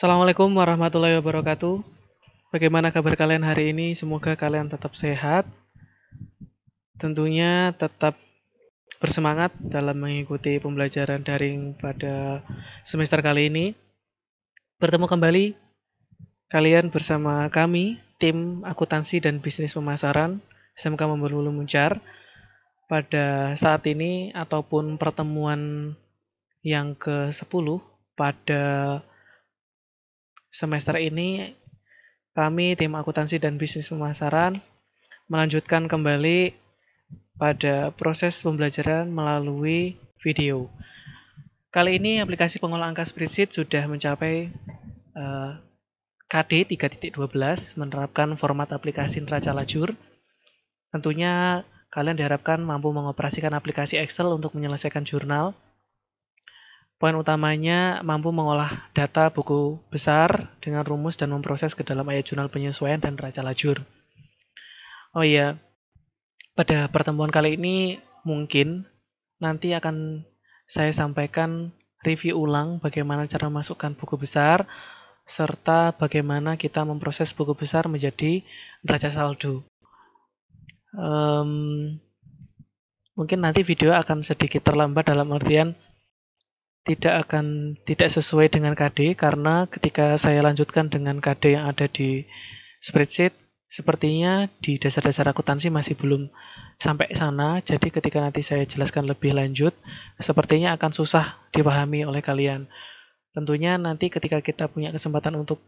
Assalamualaikum warahmatullahi wabarakatuh. Bagaimana kabar kalian hari ini? Semoga kalian tetap sehat. Tentunya tetap bersemangat dalam mengikuti pembelajaran daring pada semester kali ini. Bertemu kembali kalian bersama kami, tim akuntansi dan bisnis pemasaran SMK Membelulu Muncar pada saat ini ataupun pertemuan yang ke-10 pada Semester ini kami tim akuntansi dan bisnis pemasaran melanjutkan kembali pada proses pembelajaran melalui video. Kali ini aplikasi pengolah angka spreadsheet sudah mencapai uh, KD 3.12 menerapkan format aplikasi neraca lajur. Tentunya kalian diharapkan mampu mengoperasikan aplikasi Excel untuk menyelesaikan jurnal Poin utamanya mampu mengolah data buku besar dengan rumus dan memproses ke dalam ayat jurnal penyesuaian dan raca lajur. Oh iya, pada pertemuan kali ini mungkin nanti akan saya sampaikan review ulang bagaimana cara memasukkan buku besar serta bagaimana kita memproses buku besar menjadi raca saldo. Um, mungkin nanti video akan sedikit terlambat dalam artian tidak akan tidak sesuai dengan KD karena ketika saya lanjutkan dengan KD yang ada di spreadsheet sepertinya di dasar-dasar akuntansi masih belum sampai sana jadi ketika nanti saya jelaskan lebih lanjut sepertinya akan susah dipahami oleh kalian tentunya nanti ketika kita punya kesempatan untuk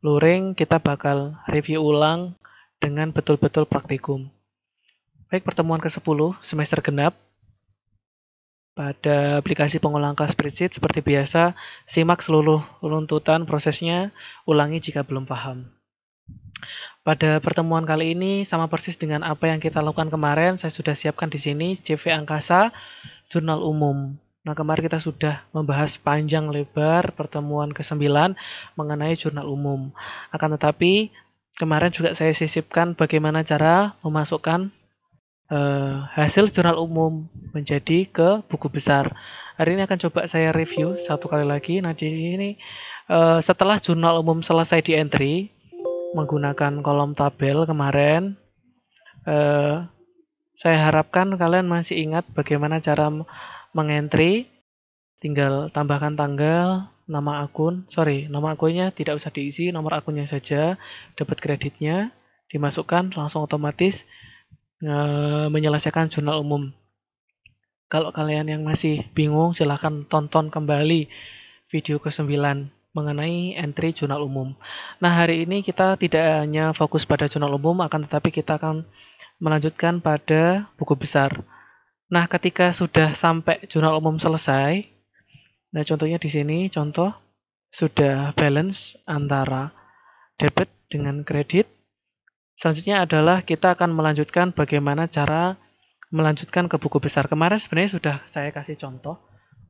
luring kita bakal review ulang dengan betul-betul praktikum baik pertemuan ke-10 semester genap pada aplikasi pengulangka spreadsheet, seperti biasa, simak seluruh runtutan prosesnya, ulangi jika belum paham. Pada pertemuan kali ini, sama persis dengan apa yang kita lakukan kemarin, saya sudah siapkan di sini CV Angkasa, Jurnal Umum. Nah, kemarin kita sudah membahas panjang lebar pertemuan ke-9 mengenai Jurnal Umum. Akan tetapi, kemarin juga saya sisipkan bagaimana cara memasukkan uh, hasil jurnal umum menjadi ke buku besar. Hari ini akan coba saya review satu kali lagi. Nah, di sini uh, setelah jurnal umum selesai di entry menggunakan kolom tabel kemarin, uh, saya harapkan kalian masih ingat bagaimana cara mengentry. Tinggal tambahkan tanggal, nama akun, sorry, nama akunnya tidak usah diisi, nomor akunnya saja, dapat kreditnya, dimasukkan langsung otomatis e, menyelesaikan jurnal umum. Kalau kalian yang masih bingung, silahkan tonton kembali video ke-9 mengenai entry jurnal umum. Nah, hari ini kita tidak hanya fokus pada jurnal umum, akan tetapi kita akan melanjutkan pada buku besar. Nah, ketika sudah sampai jurnal umum selesai, nah contohnya di sini, contoh sudah balance antara debit dengan kredit, Selanjutnya adalah kita akan melanjutkan bagaimana cara melanjutkan ke buku besar. Kemarin sebenarnya sudah saya kasih contoh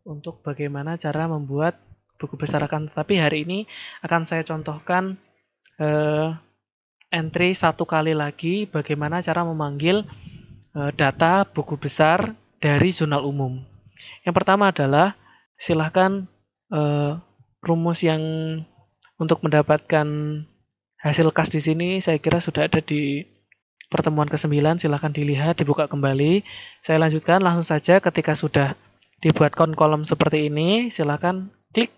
untuk bagaimana cara membuat buku besar akan tetapi hari ini akan saya contohkan eh, entry satu kali lagi bagaimana cara memanggil eh, data buku besar dari jurnal umum. Yang pertama adalah silahkan eh, rumus yang untuk mendapatkan hasil kas di sini saya kira sudah ada di pertemuan ke-9 silahkan dilihat dibuka kembali saya lanjutkan langsung saja ketika sudah dibuat kolom seperti ini silahkan klik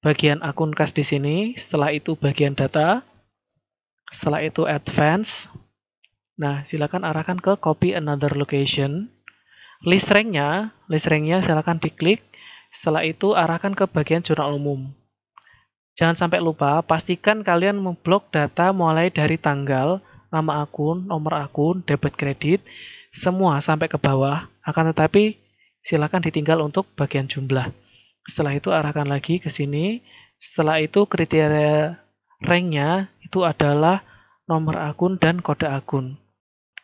bagian akun kas di sini setelah itu bagian data setelah itu advance nah silahkan arahkan ke copy another location list ranknya list ranknya silahkan diklik setelah itu arahkan ke bagian jurnal umum Jangan sampai lupa, pastikan kalian memblok data mulai dari tanggal, nama akun, nomor akun, debit kredit, semua sampai ke bawah. Akan tetapi, silakan ditinggal untuk bagian jumlah. Setelah itu arahkan lagi ke sini. Setelah itu kriteria ranknya itu adalah nomor akun dan kode akun.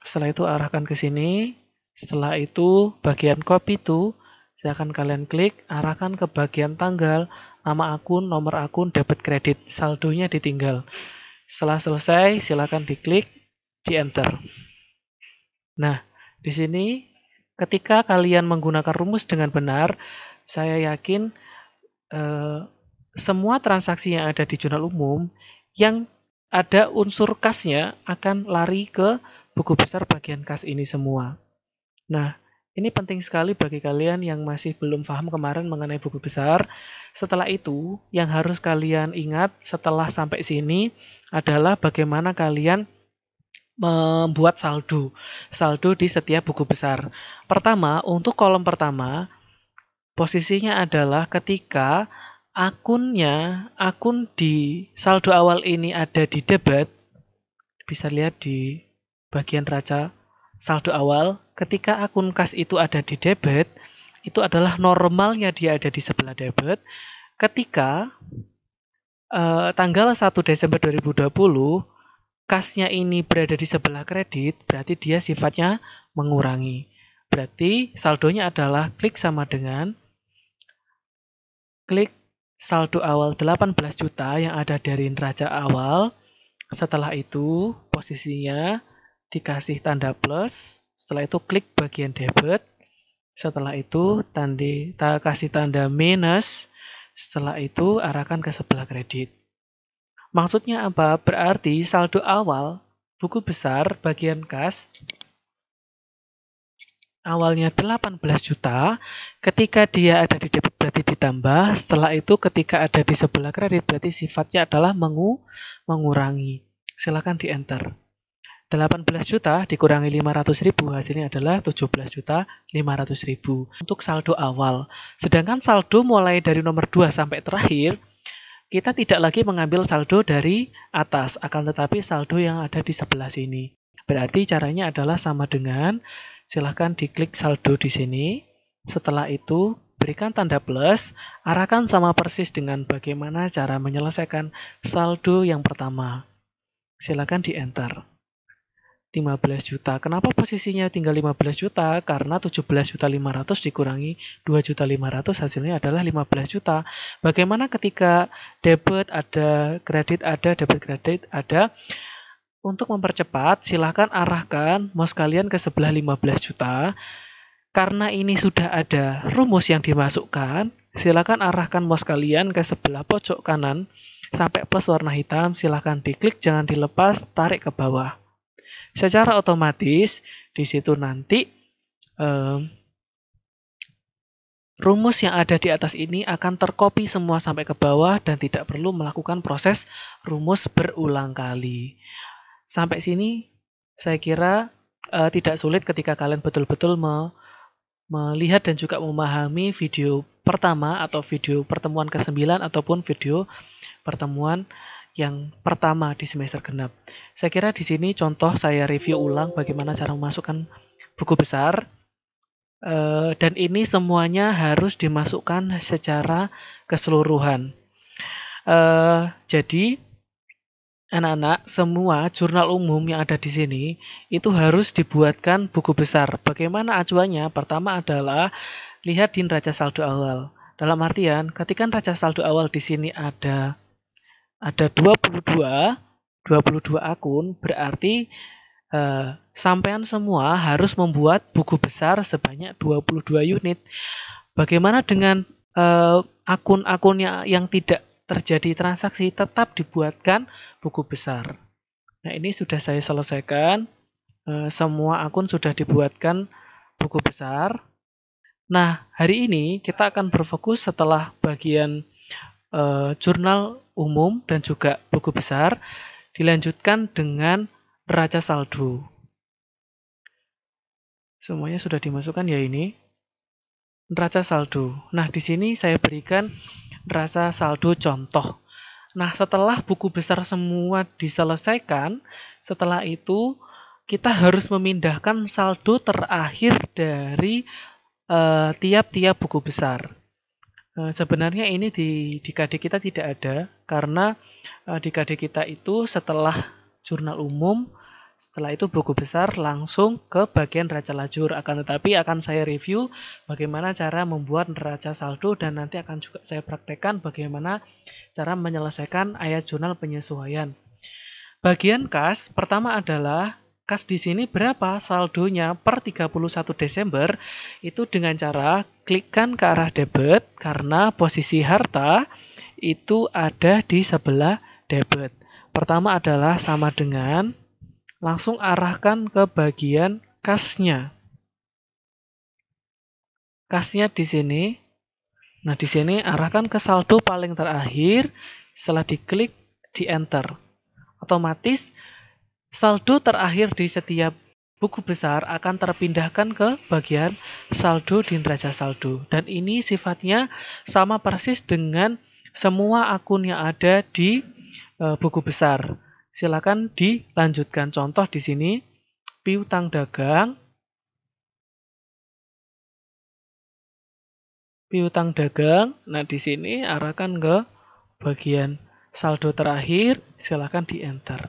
Setelah itu arahkan ke sini. Setelah itu bagian copy to, silakan kalian klik arahkan ke bagian tanggal, nama akun, nomor akun, debit kredit. Saldonya ditinggal. Setelah selesai, silakan diklik di enter. Nah, di sini ketika kalian menggunakan rumus dengan benar, saya yakin eh, semua transaksi yang ada di jurnal umum yang ada unsur kasnya akan lari ke buku besar bagian kas ini semua. Nah, ini penting sekali bagi kalian yang masih belum paham kemarin mengenai buku besar. Setelah itu, yang harus kalian ingat setelah sampai sini adalah bagaimana kalian membuat saldo. Saldo di setiap buku besar. Pertama, untuk kolom pertama, posisinya adalah ketika akunnya, akun di saldo awal ini ada di debit, bisa lihat di bagian raca saldo awal ketika akun kas itu ada di debit, itu adalah normalnya dia ada di sebelah debit. Ketika eh, tanggal 1 Desember 2020, kasnya ini berada di sebelah kredit, berarti dia sifatnya mengurangi. Berarti saldonya adalah klik sama dengan klik saldo awal 18 juta yang ada dari neraca awal. Setelah itu posisinya dikasih tanda plus, setelah itu klik bagian debit, setelah itu tanda, ta, kasih tanda minus, setelah itu arahkan ke sebelah kredit. Maksudnya apa? Berarti saldo awal buku besar bagian kas awalnya 18 juta, ketika dia ada di debit berarti ditambah, setelah itu ketika ada di sebelah kredit berarti sifatnya adalah mengu mengurangi. Silakan di enter. 18 juta dikurangi 500 ribu hasilnya adalah 17 juta 500 ribu untuk saldo awal. Sedangkan saldo mulai dari nomor 2 sampai terakhir, kita tidak lagi mengambil saldo dari atas, akan tetapi saldo yang ada di sebelah sini. Berarti caranya adalah sama dengan, silahkan diklik saldo di sini, setelah itu berikan tanda plus, arahkan sama persis dengan bagaimana cara menyelesaikan saldo yang pertama. Silakan di enter. 15 juta. Kenapa posisinya tinggal 15 juta? Karena 17 juta 500 dikurangi 2 juta 500 hasilnya adalah 15 juta. Bagaimana ketika debit ada, kredit ada, debit kredit ada? Untuk mempercepat, silahkan arahkan mouse kalian ke sebelah 15 juta. Karena ini sudah ada rumus yang dimasukkan, silahkan arahkan mouse kalian ke sebelah pojok kanan sampai plus warna hitam, silahkan diklik, jangan dilepas, tarik ke bawah secara otomatis di situ nanti um, rumus yang ada di atas ini akan terkopi semua sampai ke bawah dan tidak perlu melakukan proses rumus berulang kali. Sampai sini saya kira uh, tidak sulit ketika kalian betul-betul me melihat dan juga memahami video pertama atau video pertemuan ke-9 ataupun video pertemuan yang pertama di semester genap. Saya kira di sini contoh saya review ulang bagaimana cara memasukkan buku besar. E, dan ini semuanya harus dimasukkan secara keseluruhan. E, jadi anak-anak semua jurnal umum yang ada di sini itu harus dibuatkan buku besar. Bagaimana acuannya? Pertama adalah lihat di neraca saldo awal. Dalam artian, ketika neraca saldo awal di sini ada ada 22, 22 akun berarti uh, sampean semua harus membuat buku besar sebanyak 22 unit. Bagaimana dengan eh, akun-akun ya, yang, tidak terjadi transaksi tetap dibuatkan buku besar. Nah, ini sudah saya selesaikan. uh, semua akun sudah dibuatkan buku besar. Nah, hari ini kita akan berfokus setelah bagian uh, jurnal umum dan juga buku besar, dilanjutkan dengan raca saldo. Semuanya sudah dimasukkan ya ini. Raca saldo. Nah, di sini saya berikan raca saldo contoh. Nah, setelah buku besar semua diselesaikan, setelah itu kita harus memindahkan saldo terakhir dari eh, tiap-tiap uh, tiap -tiap buku besar. Eh, sebenarnya ini di di KD kita tidak ada karena eh, di KD kita itu setelah jurnal umum setelah itu buku besar langsung ke bagian raja lajur. Akan tetapi akan saya review bagaimana cara membuat neraca saldo dan nanti akan juga saya praktekkan bagaimana cara menyelesaikan ayat jurnal penyesuaian. Bagian kas pertama adalah kas di sini berapa saldonya per 31 Desember itu dengan cara klikkan ke arah debit karena posisi harta itu ada di sebelah debit. Pertama adalah sama dengan langsung arahkan ke bagian kasnya. Kasnya di sini. Nah, di sini arahkan ke saldo paling terakhir setelah diklik di enter. Otomatis Saldo terakhir di setiap buku besar akan terpindahkan ke bagian saldo di neraca saldo dan ini sifatnya sama persis dengan semua akun yang ada di e, buku besar. Silakan dilanjutkan contoh di sini piutang dagang piutang dagang. Nah, di sini arahkan ke bagian saldo terakhir, silakan di enter.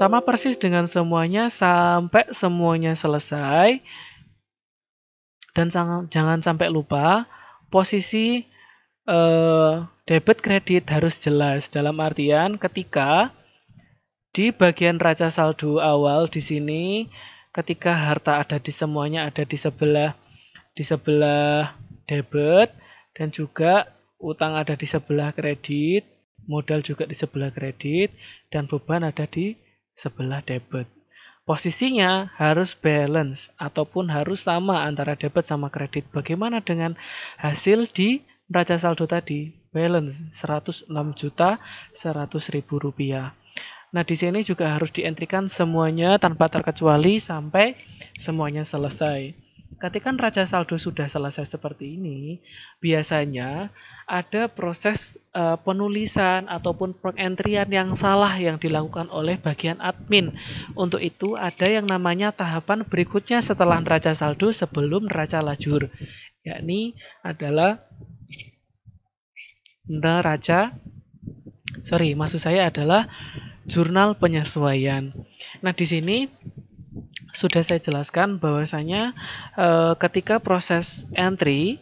Sama persis dengan semuanya sampai semuanya selesai. Dan jangan sampai lupa posisi eh, debit kredit harus jelas. Dalam artian ketika di bagian raca saldo awal di sini ketika harta ada di semuanya ada di sebelah di sebelah debit dan juga utang ada di sebelah kredit, modal juga di sebelah kredit dan beban ada di sebelah debit. Posisinya harus balance ataupun harus sama antara debit sama kredit. Bagaimana dengan hasil di neraca saldo tadi? Balance 106 juta 100 ribu rupiah. Nah, di sini juga harus dientrikan semuanya tanpa terkecuali sampai semuanya selesai. Ketika raja saldo sudah selesai seperti ini, biasanya ada proses uh, penulisan ataupun pengentrian yang salah yang dilakukan oleh bagian admin. Untuk itu ada yang namanya tahapan berikutnya setelah raja saldo sebelum raja lajur, yakni adalah neraca sorry maksud saya adalah jurnal penyesuaian. Nah di sini sudah saya jelaskan bahwasanya e, ketika proses entry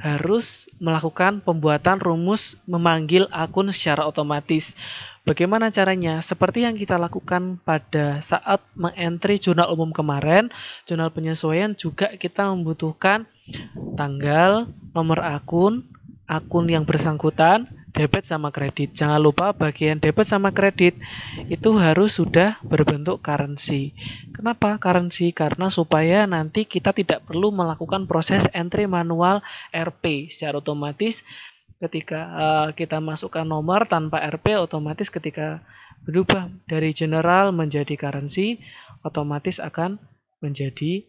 harus melakukan pembuatan rumus memanggil akun secara otomatis. Bagaimana caranya? Seperti yang kita lakukan pada saat mengentry jurnal umum kemarin, jurnal penyesuaian juga kita membutuhkan tanggal, nomor akun, akun yang bersangkutan, debit sama kredit. Jangan lupa bagian debit sama kredit itu harus sudah berbentuk currency. Kenapa currency? Karena supaya nanti kita tidak perlu melakukan proses entry manual RP secara otomatis ketika uh, kita masukkan nomor tanpa RP otomatis ketika berubah dari general menjadi currency otomatis akan menjadi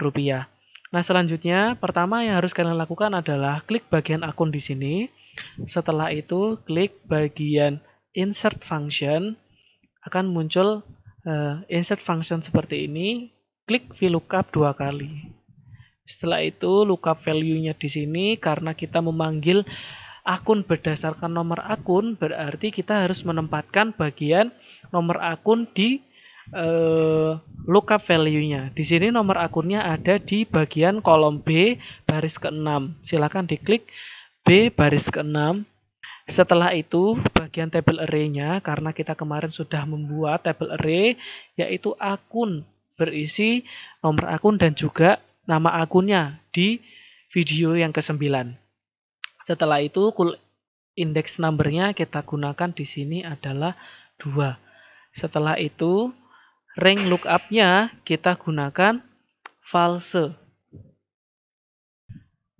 rupiah. Nah, selanjutnya pertama yang harus kalian lakukan adalah klik bagian akun di sini. Setelah itu, klik bagian insert function, akan muncul uh, insert function seperti ini, klik VLOOKUP dua kali. Setelah itu, lookup value-nya di sini karena kita memanggil akun berdasarkan nomor akun, berarti kita harus menempatkan bagian nomor akun di uh, lookup value-nya. Di sini nomor akunnya ada di bagian kolom B baris ke-6. Silakan diklik B baris ke-6. Setelah itu, bagian table array-nya, karena kita kemarin sudah membuat table array, yaitu akun berisi nomor akun dan juga nama akunnya di video yang ke-9. Setelah itu, cool index number-nya kita gunakan di sini adalah 2. Setelah itu, rank lookup-nya kita gunakan false.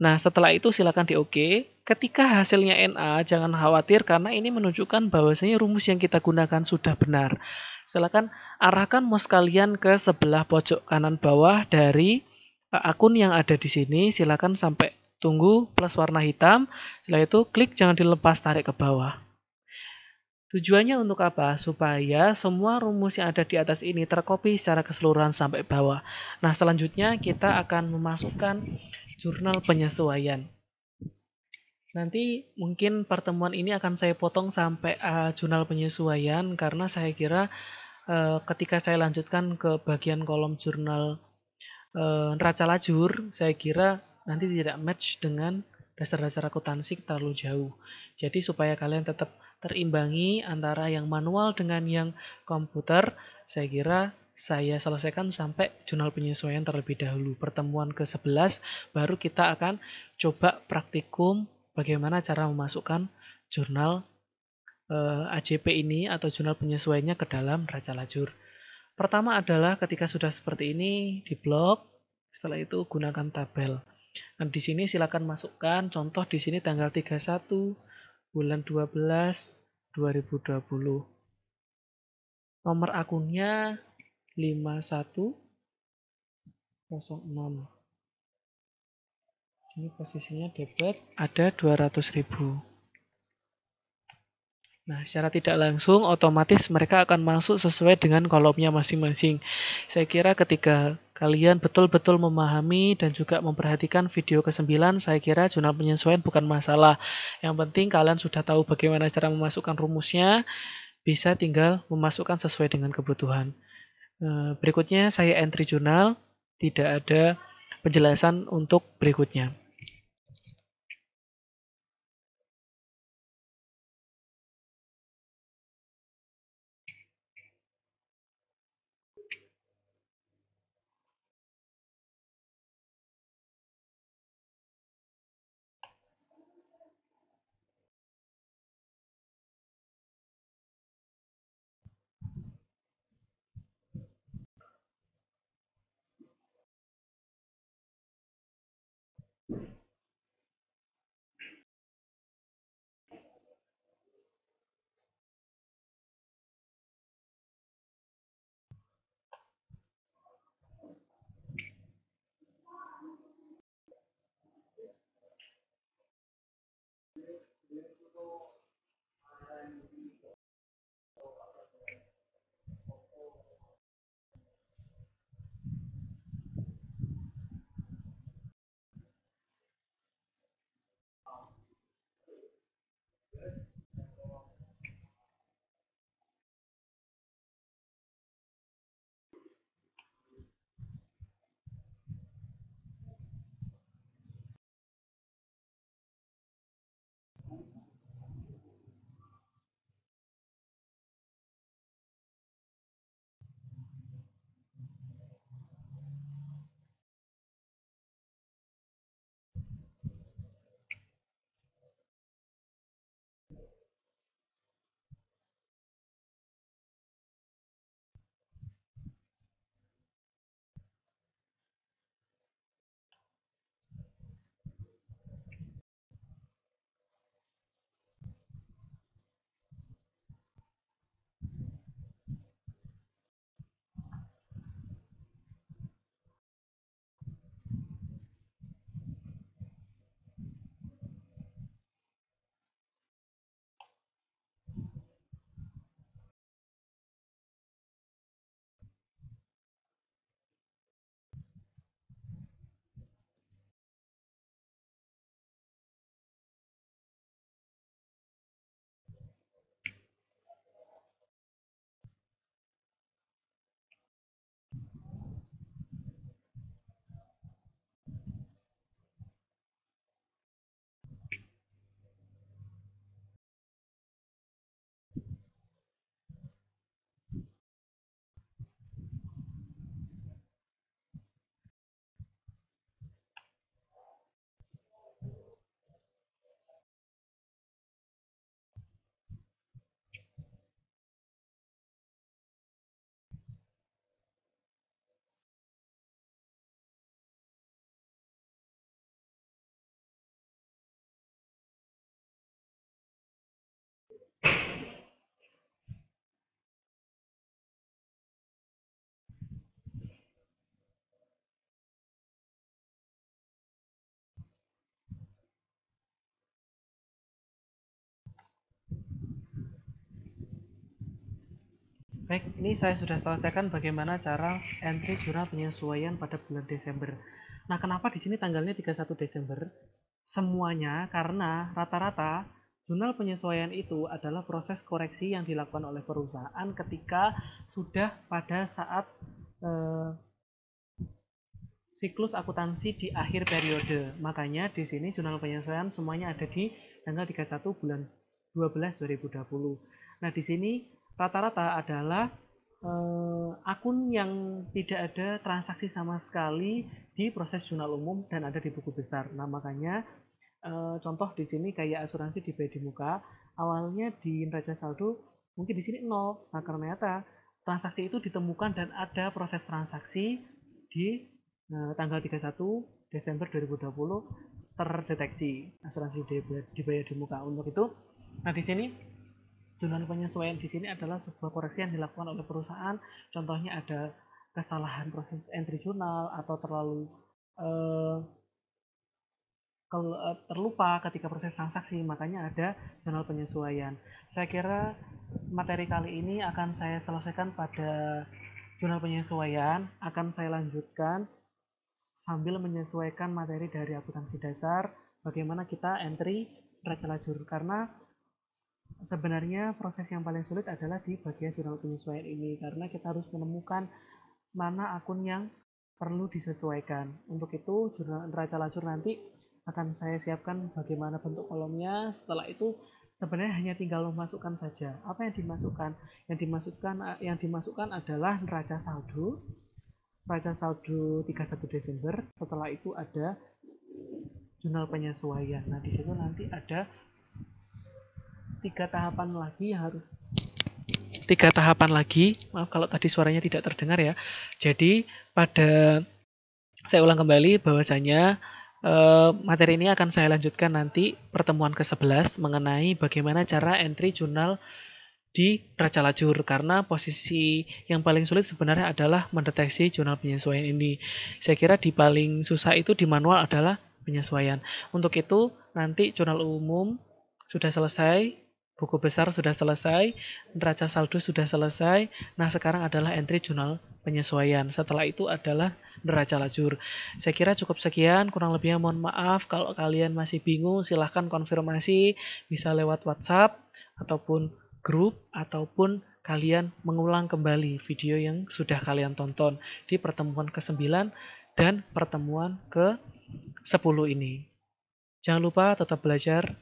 Nah, setelah itu silakan di OK. Ketika hasilnya NA, jangan khawatir karena ini menunjukkan bahwasanya rumus yang kita gunakan sudah benar. Silakan arahkan mouse kalian ke sebelah pojok kanan bawah dari eh, akun yang ada di sini. Silakan sampai tunggu plus warna hitam. Setelah itu klik jangan dilepas tarik ke bawah. Tujuannya untuk apa? Supaya semua rumus yang ada di atas ini terkopi secara keseluruhan sampai bawah. Nah, selanjutnya kita akan memasukkan jurnal penyesuaian. Nanti mungkin pertemuan ini akan saya potong sampai uh, jurnal penyesuaian karena saya kira uh, ketika saya lanjutkan ke bagian kolom jurnal uh, neraca lajur, saya kira nanti tidak match dengan dasar-dasar akuntansi terlalu jauh. Jadi supaya kalian tetap terimbangi antara yang manual dengan yang komputer, saya kira saya selesaikan sampai jurnal penyesuaian terlebih dahulu. Pertemuan ke-11 baru kita akan coba praktikum bagaimana cara memasukkan jurnal eh, AJP ini atau jurnal penyesuaiannya ke dalam raca lajur. Pertama adalah ketika sudah seperti ini di blog, setelah itu gunakan tabel. Nah, di sini silakan masukkan contoh di sini tanggal 31 bulan 12 2020. Nomor akunnya 5106. Ini posisinya debit ada 200.000. Nah, secara tidak langsung otomatis mereka akan masuk sesuai dengan kolomnya masing-masing. Saya kira ketika kalian betul-betul memahami dan juga memperhatikan video ke-9, saya kira jurnal penyesuaian bukan masalah. Yang penting kalian sudah tahu bagaimana cara memasukkan rumusnya, bisa tinggal memasukkan sesuai dengan kebutuhan. E, berikutnya saya entry jurnal, tidak ada penjelasan untuk berikutnya. Baik, ini saya sudah selesaikan bagaimana cara entry jurnal penyesuaian pada bulan Desember. Nah, kenapa di sini tanggalnya 31 Desember? Semuanya karena rata-rata jurnal penyesuaian itu adalah proses koreksi yang dilakukan oleh perusahaan ketika sudah pada saat eh, siklus akuntansi di akhir periode. Makanya di sini jurnal penyesuaian semuanya ada di tanggal 31 bulan 12 2020. Nah, di sini rata-rata adalah eh, akun yang tidak ada transaksi sama sekali di proses jurnal umum dan ada di buku besar. Nah, makanya eh, contoh di sini kayak asuransi di Bedi Muka, awalnya di neraca saldo mungkin di sini nol. Nah, karena ternyata transaksi itu ditemukan dan ada proses transaksi di eh, tanggal 31 Desember 2020 terdeteksi asuransi dibayar di muka untuk itu. Nah, di sini Jurnal penyesuaian di sini adalah sebuah koreksi yang dilakukan oleh perusahaan. Contohnya ada kesalahan proses entry jurnal atau terlalu eh, eh, terlupa ketika proses transaksi, makanya ada jurnal penyesuaian. Saya kira materi kali ini akan saya selesaikan pada jurnal penyesuaian, akan saya lanjutkan sambil menyesuaikan materi dari akuntansi dasar, bagaimana kita entry rekelatur karena sebenarnya proses yang paling sulit adalah di bagian jurnal penyesuaian ini karena kita harus menemukan mana akun yang perlu disesuaikan. Untuk itu jurnal neraca lacur nanti akan saya siapkan bagaimana bentuk kolomnya. Setelah itu sebenarnya hanya tinggal memasukkan saja. Apa yang dimasukkan? Yang dimasukkan yang dimasukkan adalah neraca saldo. Neraca saldo 31 Desember. Setelah itu ada jurnal penyesuaian. Nah, di situ nanti ada tiga tahapan lagi ya, harus tiga tahapan lagi. Maaf kalau tadi suaranya tidak terdengar ya. Jadi pada saya ulang kembali bahwasanya eh, materi ini akan saya lanjutkan nanti pertemuan ke-11 mengenai bagaimana cara entry jurnal di Raja Lajur karena posisi yang paling sulit sebenarnya adalah mendeteksi jurnal penyesuaian ini. Saya kira di paling susah itu di manual adalah penyesuaian. Untuk itu nanti jurnal umum sudah selesai Buku besar sudah selesai, neraca saldo sudah selesai. Nah, sekarang adalah entry jurnal penyesuaian. Setelah itu adalah neraca lajur. Saya kira cukup sekian, kurang lebihnya mohon maaf. Kalau kalian masih bingung, silahkan konfirmasi. Bisa lewat WhatsApp, ataupun grup, ataupun kalian mengulang kembali video yang sudah kalian tonton di pertemuan ke-9 dan pertemuan ke-10 ini. Jangan lupa tetap belajar.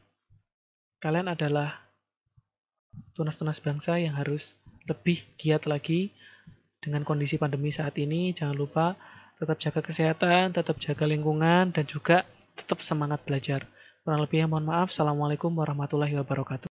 Kalian adalah tunas-tunas bangsa yang harus lebih giat lagi dengan kondisi pandemi saat ini. Jangan lupa tetap jaga kesehatan, tetap jaga lingkungan, dan juga tetap semangat belajar. Kurang lebihnya mohon maaf. Assalamualaikum warahmatullahi wabarakatuh.